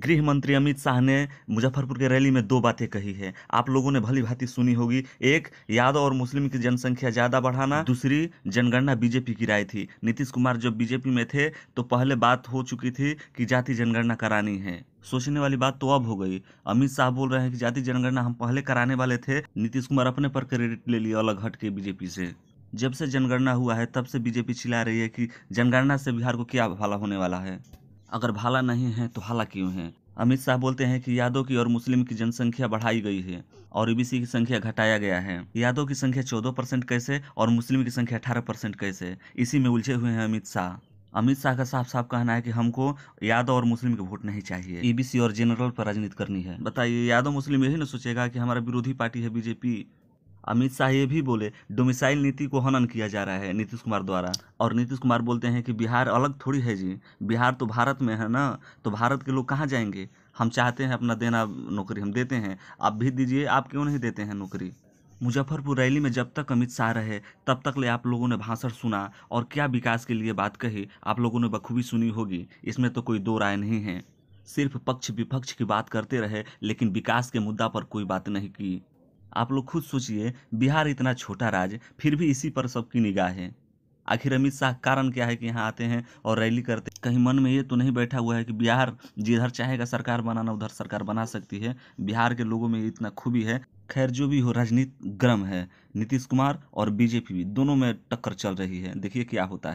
गृह मंत्री अमित शाह ने मुजफ्फरपुर के रैली में दो बातें कही है आप लोगों ने भली भांति सुनी होगी एक यादव और मुस्लिम की जनसंख्या ज्यादा बढ़ाना दूसरी जनगणना बीजेपी की राय थी नीतीश कुमार जब बीजेपी में थे तो पहले बात हो चुकी थी कि जाति जनगणना करानी है सोचने वाली बात तो अब हो गई अमित शाह बोल रहे हैं कि जाति जनगणना हम पहले कराने वाले थे नीतीश कुमार अपने पर क्रेडिट ले लिया अलग हट के बीजेपी से जब से जनगणना हुआ है तब से बीजेपी चिल्ला रही है कि जनगणना से बिहार को क्या भला होने वाला है अगर भाला नहीं है तो हाला क्यों है अमित शाह बोलते हैं कि यादव की और मुस्लिम की जनसंख्या बढ़ाई गई है और ईबीसी की संख्या घटाया गया है यादव की संख्या चौदह परसेंट कैसे और मुस्लिम की संख्या अठारह परसेंट कैसे इसी में उलझे हुए हैं अमित शाह अमित शाह का साफ साफ कहना है कि हमको यादव और मुस्लिम के वोट नहीं चाहिए ईबीसी और जनरल पर राजनीति करनी है बताइए यादव मुस्लिम यही ना सोचेगा कि हमारा विरोधी पार्टी है बीजेपी अमित शाह ये भी बोले डोमिसाइल नीति को हनन किया जा रहा है नीतीश कुमार द्वारा और नीतीश कुमार बोलते हैं कि बिहार अलग थोड़ी है जी बिहार तो भारत में है ना तो भारत के लोग कहाँ जाएंगे हम चाहते हैं अपना देना नौकरी हम देते हैं आप भी दीजिए आप क्यों नहीं देते हैं नौकरी मुजफ्फरपुर रैली में जब तक अमित शाह रहे तब तक ले आप लोगों ने भाषण सुना और क्या विकास के लिए बात कही आप लोगों ने बखूबी सुनी होगी इसमें तो कोई दो राय नहीं है सिर्फ पक्ष विपक्ष की बात करते रहे लेकिन विकास के मुद्दा पर कोई बात नहीं की आप लोग खुद सोचिए बिहार इतना छोटा राज्य फिर भी इसी पर सबकी निगाह है आखिर अमित शाह कारण क्या है कि यहाँ आते हैं और रैली करते हैं कहीं मन में ये तो नहीं बैठा हुआ है कि बिहार जिधर चाहेगा सरकार बनाना उधर सरकार बना सकती है बिहार के लोगों में इतना खूबी है खैर जो भी हो राजनीति गर्म है नीतीश कुमार और बीजेपी भी दोनों में टक्कर चल रही है देखिए क्या होता है